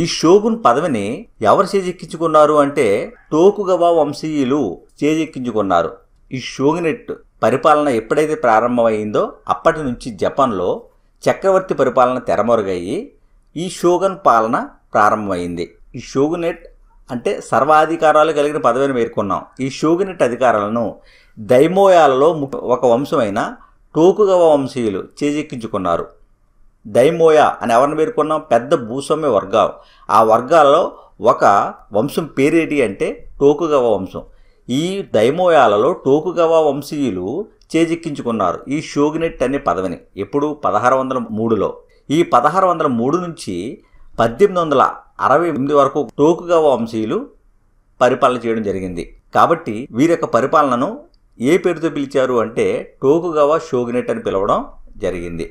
ఈ షోగున్ పదవిని ఎవరు చేజెక్కించుకున్నారు అంటే టోకుగవా వంశీయులు చేజెక్కించుకున్నారు ఈ షోగినెట్ పరిపాలన ఎప్పుడైతే ప్రారంభమైందో అప్పటి నుంచి జపాన్లో చక్రవర్తి పరిపాలన తెరమరుగయ్యి ఈ షోగన్ పాలన ప్రారంభమైంది ఈ షోగునెట్ అంటే సర్వాధికారాలు కలిగిన పదవిని పేర్కొన్నాం ఈ షోగునెట్ అధికారాలను దైమోయాలలో ఒక వంశమైన టోకుగవ వంశీయులు చేజెక్కించుకున్నారు దైమోయా అని ఎవరిని పేర్కొన్నాం పెద్ద భూస్వామ్య వర్గాలు ఆ వర్గాలలో ఒక వంశం పేరేటి అంటే టోకుగవ వంశం ఈ డైమోయాలలో టోకుగవా వంశీయులు చేజిక్కించుకున్నారు ఈ షోగినెట్ అనే పదవిని ఎప్పుడు పదహారు వందల మూడులో ఈ పదహారు వందల మూడు నుంచి పద్దెనిమిది వందల అరవై ఎనిమిది వరకు టోకుగవా వంశీయులు పరిపాలన చేయడం జరిగింది కాబట్టి వీరి యొక్క పరిపాలనను ఏ పేరుతో పిలిచారు అంటే టోకుగవా షోగినెట్ అని పిలవడం జరిగింది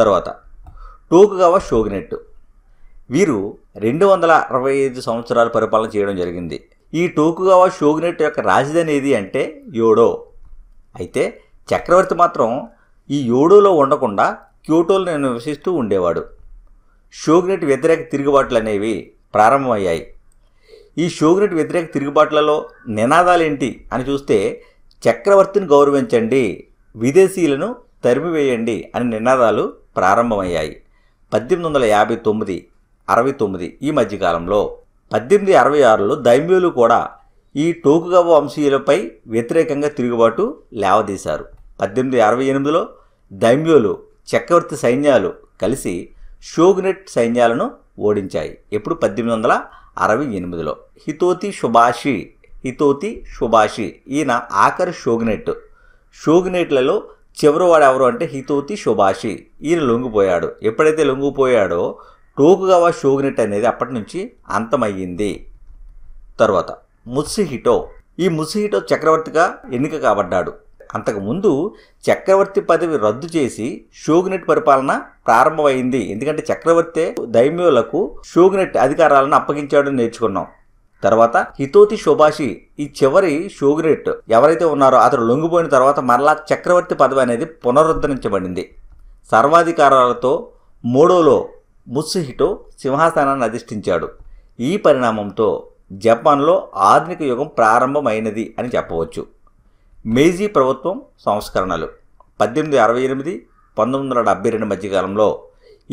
తర్వాత టోకుగవా షోగినెట్ వీరు రెండు వందల అరవై ఐదు సంవత్సరాలు పరిపాలన చేయడం జరిగింది ఈ టోకుగావా షోగునెట్ యొక్క రాజధాని ఏది అంటే యోడో అయితే చక్రవర్తి మాత్రం ఈ యోడోలో ఉండకుండా క్యోటోలో నివసిస్తూ ఉండేవాడు షోగునెట్ వ్యతిరేక తిరుగుబాట్లు అనేవి ప్రారంభమయ్యాయి ఈ షోగునెట్ వ్యతిరేక తిరుగుబాట్లలో నినాదాలేంటి అని చూస్తే చక్రవర్తిని గౌరవించండి విదేశీయులను తరిమివేయండి అని నినాదాలు ప్రారంభమయ్యాయి పద్దెనిమిది వందల యాభై తొమ్మిది అరవై తొమ్మిది ఈ మధ్యకాలంలో పద్దెనిమిది అరవై ఆరులో దైమ్యులు కూడా ఈ టోకుగవ వంశీయులపై వ్యతిరేకంగా తిరుగుబాటు లేవదీశారు పద్దెనిమిది అరవై ఎనిమిదిలో దైమ్యోలు చక్రవర్తి సైన్యాలు కలిసి షోగ్నెట్ సైన్యాలను ఓడించాయి ఎప్పుడు పద్దెనిమిది వందల అరవై ఎనిమిదిలో హితోతి శుభాషి హితోతి శుభాషి ఈయన ఆఖరి షోగ్నెట్ షోగ్నెట్లలో వాడు ఎవరు అంటే హితోతి శుభాషి ఈయన లొంగిపోయాడు ఎప్పుడైతే లొంగిపోయాడో టోకుగావా షోగునెట్ అనేది అప్పటి నుంచి అంతమయ్యింది తర్వాత ముస్సిహిటో ఈ ముస్సిహిటో చక్రవర్తిగా ఎన్నిక కాబడ్డాడు అంతకుముందు చక్రవర్తి పదవి రద్దు చేసి షోగునెట్ పరిపాలన ప్రారంభమైంది ఎందుకంటే చక్రవర్తి దైమ్యులకు షోగునెట్ అధికారాలను అప్పగించాడని నేర్చుకున్నాం తర్వాత హితోతి శోభాషి ఈ చివరి షోగునెట్ ఎవరైతే ఉన్నారో అతడు లొంగిపోయిన తర్వాత మరలా చక్రవర్తి పదవి అనేది పునరుద్ధరించబడింది సర్వాధికారాలతో మూడోలో ముత్సుహిటో సింహాసనాన్ని అధిష్ఠించాడు ఈ పరిణామంతో జపాన్లో ఆధునిక యుగం ప్రారంభమైనది అని చెప్పవచ్చు మేజీ ప్రభుత్వం సంస్కరణలు పద్దెనిమిది అరవై ఎనిమిది పంతొమ్మిది వందల డెబ్బై రెండు మధ్యకాలంలో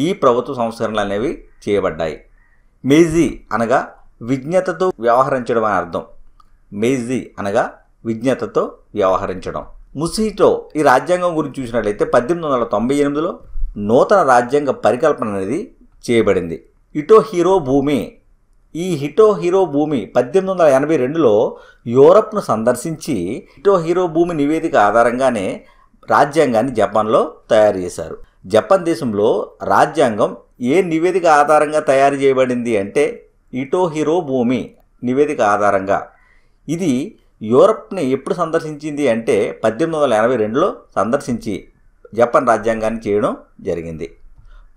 ఈ ప్రభుత్వ సంస్కరణలు అనేవి చేయబడ్డాయి మేజీ అనగా విజ్ఞతతో వ్యవహరించడం అని అర్థం మేజీ అనగా విజ్ఞతతో వ్యవహరించడం ముసిహిటో ఈ రాజ్యాంగం గురించి చూసినట్లయితే పద్దెనిమిది వందల తొంభై ఎనిమిదిలో నూతన రాజ్యాంగ పరికల్పన అనేది చేయబడింది ఇటో హీరో భూమి ఈ హిటో హీరో భూమి పద్దెనిమిది వందల ఎనభై రెండులో యూరప్ను సందర్శించి హిటో హీరో భూమి నివేదిక ఆధారంగానే రాజ్యాంగాన్ని జపాన్లో తయారు చేశారు జపాన్ దేశంలో రాజ్యాంగం ఏ నివేదిక ఆధారంగా తయారు చేయబడింది అంటే ఇటో హీరో భూమి నివేదిక ఆధారంగా ఇది యూరప్ని ఎప్పుడు సందర్శించింది అంటే పద్దెనిమిది వందల ఎనభై రెండులో సందర్శించి జపాన్ రాజ్యాంగాన్ని చేయడం జరిగింది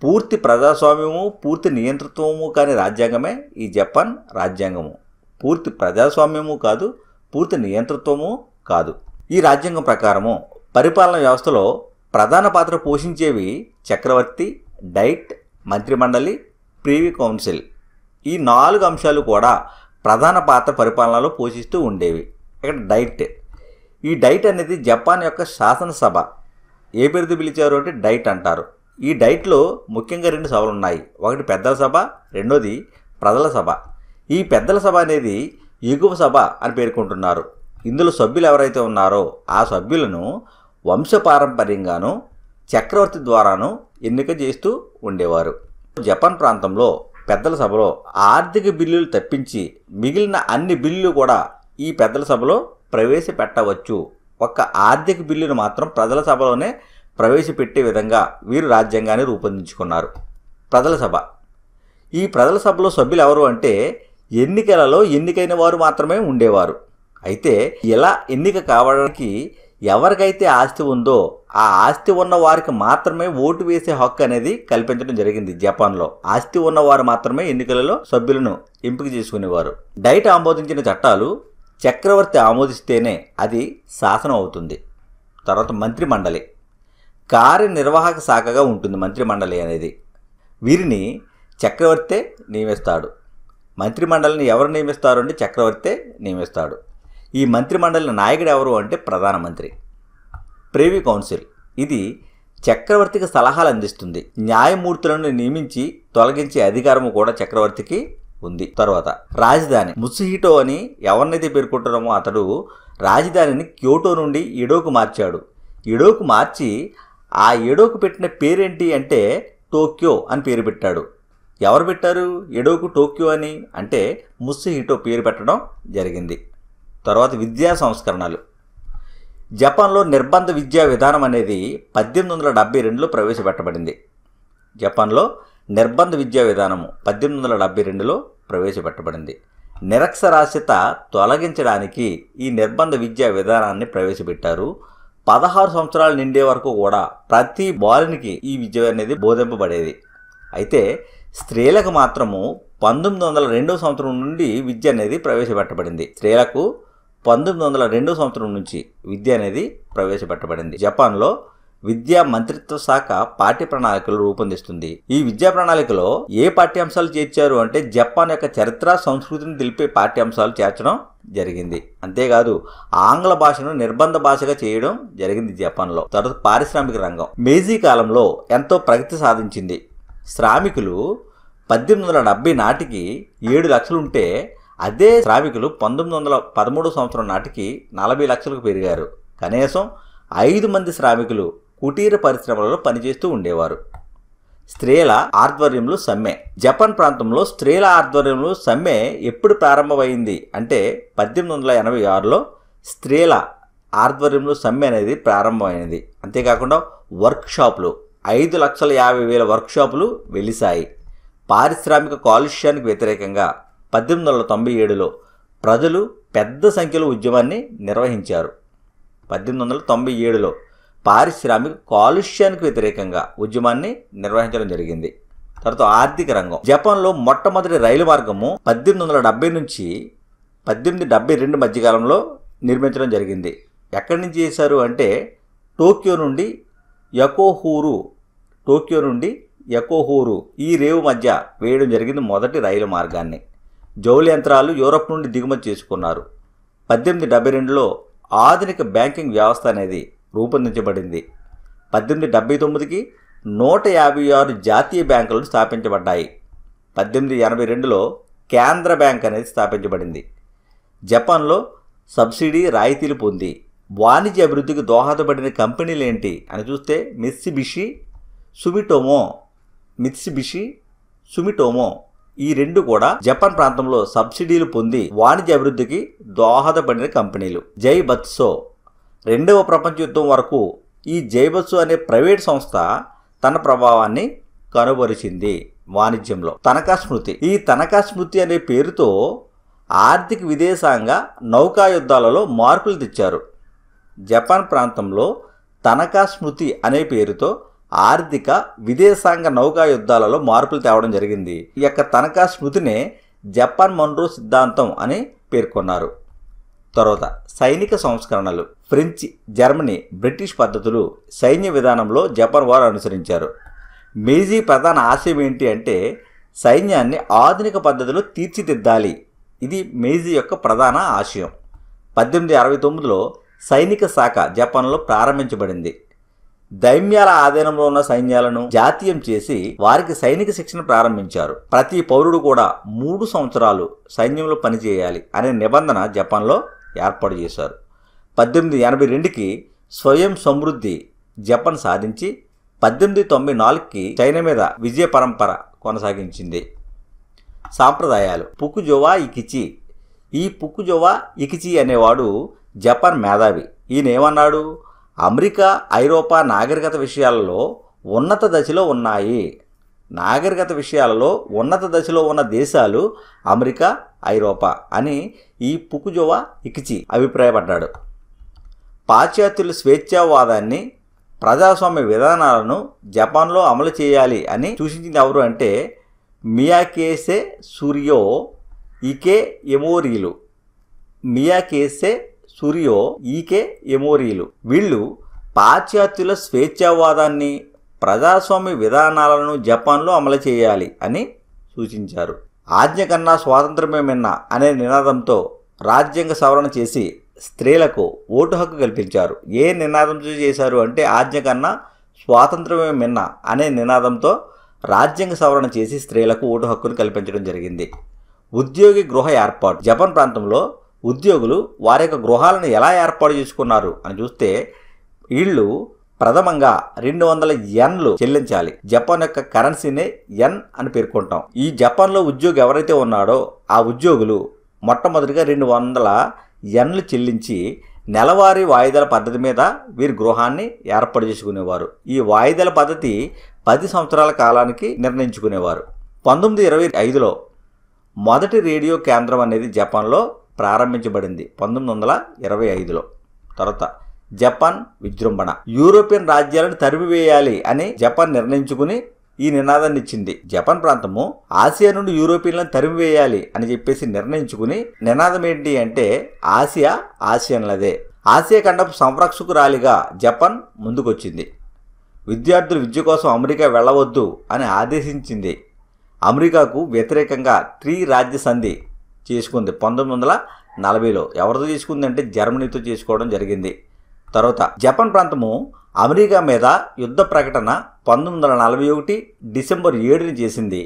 పూర్తి ప్రజాస్వామ్యము పూర్తి నియంతృత్వము కాని రాజ్యాంగమే ఈ జపాన్ రాజ్యాంగము పూర్తి ప్రజాస్వామ్యము కాదు పూర్తి నియంతృత్వము కాదు ఈ రాజ్యాంగం ప్రకారము పరిపాలన వ్యవస్థలో ప్రధాన పాత్ర పోషించేవి చక్రవర్తి డైట్ మంత్రిమండలి ప్రీవి కౌన్సిల్ ఈ నాలుగు అంశాలు కూడా ప్రధాన పాత్ర పరిపాలనలో పోషిస్తూ ఉండేవి ఇక్కడ డైట్ ఈ డైట్ అనేది జపాన్ యొక్క శాసనసభ ఏ పేరుతో పిలిచారు అంటే డైట్ అంటారు ఈ డైట్లో ముఖ్యంగా రెండు సభలు ఉన్నాయి ఒకటి పెద్దల సభ రెండోది ప్రజల సభ ఈ పెద్దల సభ అనేది ఎగువ సభ అని పేర్కొంటున్నారు ఇందులో సభ్యులు ఎవరైతే ఉన్నారో ఆ సభ్యులను వంశపారంపర్యంగాను చక్రవర్తి ద్వారాను ఎన్నిక చేస్తూ ఉండేవారు జపాన్ ప్రాంతంలో పెద్దల సభలో ఆర్థిక బిల్లులు తప్పించి మిగిలిన అన్ని బిల్లులు కూడా ఈ పెద్దల సభలో ప్రవేశపెట్టవచ్చు ఒక్క ఆర్థిక బిల్లును మాత్రం ప్రజల సభలోనే ప్రవేశపెట్టే విధంగా వీరు రాజ్యాంగాన్ని రూపొందించుకున్నారు ప్రజల సభ ఈ ప్రజల సభలో సభ్యులు ఎవరు అంటే ఎన్నికలలో ఎన్నికైన వారు మాత్రమే ఉండేవారు అయితే ఇలా ఎన్నిక కావడానికి ఎవరికైతే ఆస్తి ఉందో ఆ ఆస్తి ఉన్న వారికి మాత్రమే ఓటు వేసే హక్కు అనేది కల్పించడం జరిగింది జపాన్లో ఆస్తి ఉన్నవారు మాత్రమే ఎన్నికలలో సభ్యులను ఎంపిక చేసుకునేవారు డైట్ ఆమోదించిన చట్టాలు చక్రవర్తి ఆమోదిస్తేనే అది శాసనం అవుతుంది తర్వాత మంత్రి మండలి కార్యనిర్వాహక శాఖగా ఉంటుంది మంత్రిమండలి అనేది వీరిని చక్రవర్తే నియమిస్తాడు మంత్రిమండలిని ఎవరు నియమిస్తారు అంటే చక్రవర్తే నియమిస్తాడు ఈ మంత్రిమండలి నాయకుడు ఎవరు అంటే ప్రధానమంత్రి ప్రేవీ కౌన్సిల్ ఇది చక్రవర్తికి సలహాలు అందిస్తుంది న్యాయమూర్తులను నియమించి తొలగించే అధికారము కూడా చక్రవర్తికి ఉంది తర్వాత రాజధాని ముసుహిటో అని ఎవరినైతే పేర్కొంటున్నామో అతడు రాజధానిని క్యోటో నుండి ఇడోకు మార్చాడు ఇడోకు మార్చి ఆ ఎడోకు పెట్టిన పేరేంటి అంటే టోక్యో అని పేరు పెట్టాడు ఎవరు పెట్టారు ఎడోకు టోక్యో అని అంటే ముస్సుహిటో పేరు పెట్టడం జరిగింది తర్వాత విద్యా సంస్కరణలు జపాన్లో నిర్బంధ విద్యా విధానం అనేది పద్దెనిమిది వందల డెబ్బై రెండులో ప్రవేశపెట్టబడింది జపాన్లో నిర్బంధ విద్యా విధానము పద్దెనిమిది వందల డెబ్బై రెండులో ప్రవేశపెట్టబడింది నిరక్షరాస్యత తొలగించడానికి ఈ నిర్బంధ విద్యా విధానాన్ని ప్రవేశపెట్టారు పదహారు సంవత్సరాలు నిండే వరకు కూడా ప్రతి బాలునికి ఈ విద్య అనేది బోధింపబడేది అయితే స్త్రీలకు మాత్రము పంతొమ్మిది వందల రెండవ సంవత్సరం నుండి విద్య అనేది ప్రవేశపెట్టబడింది స్త్రీలకు పంతొమ్మిది వందల రెండవ సంవత్సరం నుంచి విద్య అనేది ప్రవేశపెట్టబడింది జపాన్లో విద్యా మంత్రిత్వ శాఖ పాఠ్య ప్రణాళికలు రూపొందిస్తుంది ఈ విద్యా ప్రణాళికలో ఏ పాఠ్యాంశాలు చేర్చారు అంటే జపాన్ యొక్క చరిత్ర సంస్కృతిని తెలిపే పాఠ్యాంశాలు చేర్చడం జరిగింది అంతేకాదు ఆంగ్ల భాషను నిర్బంధ భాషగా చేయడం జరిగింది జపాన్లో తర్వాత పారిశ్రామిక రంగం మేజీ కాలంలో ఎంతో ప్రగతి సాధించింది శ్రామికులు పద్దెనిమిది వందల డెబ్బై నాటికి ఏడు లక్షలు ఉంటే అదే శ్రామికులు పంతొమ్మిది వందల పదమూడు సంవత్సరం నాటికి నలభై లక్షలకు పెరిగారు కనీసం ఐదు మంది శ్రామికులు కుటీర పరిశ్రమలలో పనిచేస్తూ ఉండేవారు స్త్రీల ఆధ్వర్యంలో సమ్మె జపాన్ ప్రాంతంలో స్త్రీల ఆధ్వర్యంలో సమ్మె ఎప్పుడు ప్రారంభమైంది అంటే పద్దెనిమిది వందల ఎనభై ఆరులో స్త్రీల ఆధ్వర్యంలో సమ్మె అనేది ప్రారంభమైనది అంతేకాకుండా వర్క్షాపులు ఐదు లక్షల యాభై వేల వర్క్షాపులు వెలిశాయి పారిశ్రామిక కాలుష్యానికి వ్యతిరేకంగా పద్దెనిమిది వందల తొంభై ఏడులో ప్రజలు పెద్ద సంఖ్యలో ఉద్యమాన్ని నిర్వహించారు పద్దెనిమిది వందల తొంభై ఏడులో పారిశ్రామిక కాలుష్యానికి వ్యతిరేకంగా ఉద్యమాన్ని నిర్వహించడం జరిగింది తర్వాత ఆర్థిక రంగం జపాన్లో మొట్టమొదటి రైలు మార్గము పద్దెనిమిది వందల డెబ్బై నుంచి పద్దెనిమిది డెబ్బై రెండు మధ్యకాలంలో నిర్మించడం జరిగింది ఎక్కడి నుంచి చేశారు అంటే టోక్యో నుండి యకోహూరు టోక్యో నుండి యకోహూరు ఈ రేవు మధ్య వేయడం జరిగింది మొదటి రైలు మార్గాన్ని జౌలి యంత్రాలు యూరప్ నుండి దిగుమతి చేసుకున్నారు పద్దెనిమిది డెబ్బై రెండులో ఆధునిక బ్యాంకింగ్ వ్యవస్థ అనేది రూపొందించబడింది పద్దెనిమిది డెబ్బై తొమ్మిదికి నూట యాభై ఆరు జాతీయ బ్యాంకులను స్థాపించబడ్డాయి పద్దెనిమిది ఎనభై రెండులో కేంద్ర బ్యాంక్ అనేది స్థాపించబడింది జపాన్లో సబ్సిడీ రాయితీలు పొంది వాణిజ్య అభివృద్ధికి దోహదపడిన కంపెనీలు ఏంటి అని చూస్తే మిస్సిబిషి సుమిటోమో మిత్సిబిషి సుమిటోమో ఈ రెండు కూడా జపాన్ ప్రాంతంలో సబ్సిడీలు పొంది వాణిజ్య అభివృద్ధికి దోహదపడిన కంపెనీలు జై బత్సో రెండవ ప్రపంచ యుద్ధం వరకు ఈ జైబస్సు అనే ప్రైవేట్ సంస్థ తన ప్రభావాన్ని కనుబరిచింది వాణిజ్యంలో తనకా స్మృతి ఈ తనకా స్మృతి అనే పేరుతో ఆర్థిక విదేశాంగ నౌకా యుద్ధాలలో మార్పులు తెచ్చారు జపాన్ ప్రాంతంలో తనకా స్మృతి అనే పేరుతో ఆర్థిక విదేశాంగ నౌకా యుద్ధాలలో మార్పులు తేవడం జరిగింది ఈ యొక్క తనఖా స్మృతినే జపాన్ మన్రో సిద్ధాంతం అని పేర్కొన్నారు తర్వాత సైనిక సంస్కరణలు ఫ్రెంచ్ జర్మనీ బ్రిటిష్ పద్ధతులు సైన్య విధానంలో జపాన్ వారు అనుసరించారు మేజీ ప్రధాన ఆశయం ఏంటి అంటే సైన్యాన్ని ఆధునిక పద్ధతిలో తీర్చిదిద్దాలి ఇది మేజీ యొక్క ప్రధాన ఆశయం పద్దెనిమిది అరవై తొమ్మిదిలో సైనిక శాఖ జపాన్లో ప్రారంభించబడింది దైమ్యాల ఆధీనంలో ఉన్న సైన్యాలను జాతీయం చేసి వారికి సైనిక శిక్షణ ప్రారంభించారు ప్రతి పౌరుడు కూడా మూడు సంవత్సరాలు సైన్యంలో పనిచేయాలి అనే నిబంధన జపాన్లో ఏర్పాటు చేశారు పద్దెనిమిది ఎనభై రెండుకి స్వయం సమృద్ధి జపాన్ సాధించి పద్దెనిమిది తొంభై నాలుగుకి చైనా మీద విజయ పరంపర కొనసాగించింది సాంప్రదాయాలు పుకుజోవా ఇకిచి ఈ పుక్కుజోవా ఇకిచి అనేవాడు జపాన్ మేధావి ఈయనేమన్నాడు అమెరికా ఐరోపా నాగరికత విషయాలలో ఉన్నత దశలో ఉన్నాయి నాగరికత విషయాలలో ఉన్నత దశలో ఉన్న దేశాలు అమెరికా ఐరోపా అని ఈ పుకుజువ ఇకిచి అభిప్రాయపడ్డాడు పాశ్చాత్యులు స్వేచ్ఛావాదాన్ని ప్రజాస్వామ్య విధానాలను జపాన్లో అమలు చేయాలి అని సూచించింది ఎవరు అంటే మియాకేసే సూర్యో ఈకే ఎమోరీలు మియాకేసే సూర్యో ఈకే ఎమోరీలు వీళ్ళు పాశ్చాత్యుల స్వేచ్ఛావాదాన్ని ప్రజాస్వామ్య విధానాలను జపాన్లో అమలు చేయాలి అని సూచించారు ఆజ్ఞ కన్నా స్వాతంత్రమే మిన్న అనే నినాదంతో రాజ్యాంగ సవరణ చేసి స్త్రీలకు ఓటు హక్కు కల్పించారు ఏ నినాదంతో చేశారు అంటే ఆజ్ఞ కన్నా స్వాతంత్రమే మిన్న అనే నినాదంతో రాజ్యాంగ సవరణ చేసి స్త్రీలకు ఓటు హక్కును కల్పించడం జరిగింది ఉద్యోగి గృహ ఏర్పాటు జపాన్ ప్రాంతంలో ఉద్యోగులు వారి యొక్క గృహాలను ఎలా ఏర్పాటు చేసుకున్నారు అని చూస్తే వీళ్ళు ప్రథమంగా రెండు వందల ఎన్లు చెల్లించాలి జపాన్ యొక్క కరెన్సీనే ఎన్ అని పేర్కొంటాం ఈ జపాన్లో ఉద్యోగి ఎవరైతే ఉన్నాడో ఆ ఉద్యోగులు మొట్టమొదటిగా రెండు వందల ఎన్లు చెల్లించి నెలవారీ వాయిదాల పద్ధతి మీద వీరి గృహాన్ని ఏర్పాటు చేసుకునేవారు ఈ వాయిదాల పద్ధతి పది సంవత్సరాల కాలానికి నిర్ణయించుకునేవారు పంతొమ్మిది ఇరవై ఐదులో మొదటి రేడియో కేంద్రం అనేది జపాన్లో ప్రారంభించబడింది పంతొమ్మిది వందల ఇరవై ఐదులో తర్వాత జపాన్ విజృంభణ యూరోపియన్ రాజ్యాలను తరిమివేయాలి అని జపాన్ నిర్ణయించుకుని ఈ నినాదాన్ని ఇచ్చింది జపాన్ ప్రాంతము ఆసియా నుండి యూరోపియన్లను తరిమివేయాలి అని చెప్పేసి నిర్ణయించుకుని నినాదం ఏంటి అంటే ఆసియా ఆసియన్లదే ఆసియా ఖండపు సంరక్షకురాలిగా జపాన్ ముందుకొచ్చింది విద్యార్థులు విద్య కోసం అమెరికా వెళ్ళవద్దు అని ఆదేశించింది అమెరికాకు వ్యతిరేకంగా త్రీ రాజ్య సంధి చేసుకుంది పంతొమ్మిది వందల నలభైలో ఎవరితో చేసుకుంది అంటే జర్మనీతో చేసుకోవడం జరిగింది తర్వాత జపాన్ ప్రాంతము అమెరికా మీద యుద్ధ ప్రకటన పంతొమ్మిది వందల నలభై ఒకటి డిసెంబర్ ఏడుని చేసింది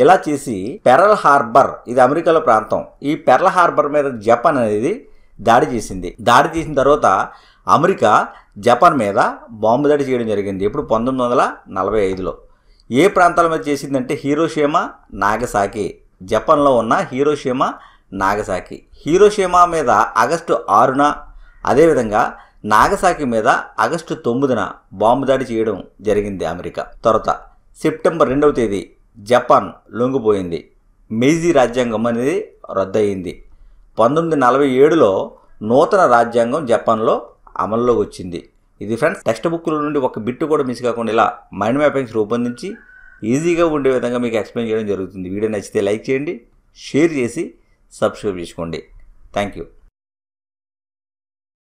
ఇలా చేసి పెరల్ హార్బర్ ఇది అమెరికాలో ప్రాంతం ఈ పెరల్ హార్బర్ మీద జపాన్ అనేది దాడి చేసింది దాడి చేసిన తర్వాత అమెరికా జపాన్ మీద బాంబు దాడి చేయడం జరిగింది ఇప్పుడు పంతొమ్మిది వందల నలభై ఐదులో ఏ ప్రాంతాల మీద చేసిందంటే హీరోషేమా నాగసాకి జపాన్లో ఉన్న హీరోషేమా నాగసాకి హీరోషేమా మీద ఆగస్టు ఆరున అదేవిధంగా నాగసాకి మీద ఆగస్టు తొమ్మిదిన బాంబు దాడి చేయడం జరిగింది అమెరికా తర్వాత సెప్టెంబర్ రెండవ తేదీ జపాన్ లొంగిపోయింది మెయిజీ రాజ్యాంగం అనేది రద్దయింది పంతొమ్మిది నలభై ఏడులో నూతన రాజ్యాంగం జపాన్లో అమల్లోకి వచ్చింది ఇది ఫ్రెండ్స్ టెక్స్ట్ బుక్ల నుండి ఒక బిట్టు కూడా మిస్ కాకుండా ఇలా మైండ్ మ్యాపింగ్స్ రూపొందించి ఈజీగా ఉండే విధంగా మీకు ఎక్స్ప్లెయిన్ చేయడం జరుగుతుంది వీడియో నచ్చితే లైక్ చేయండి షేర్ చేసి సబ్స్క్రైబ్ చేసుకోండి థ్యాంక్ యూ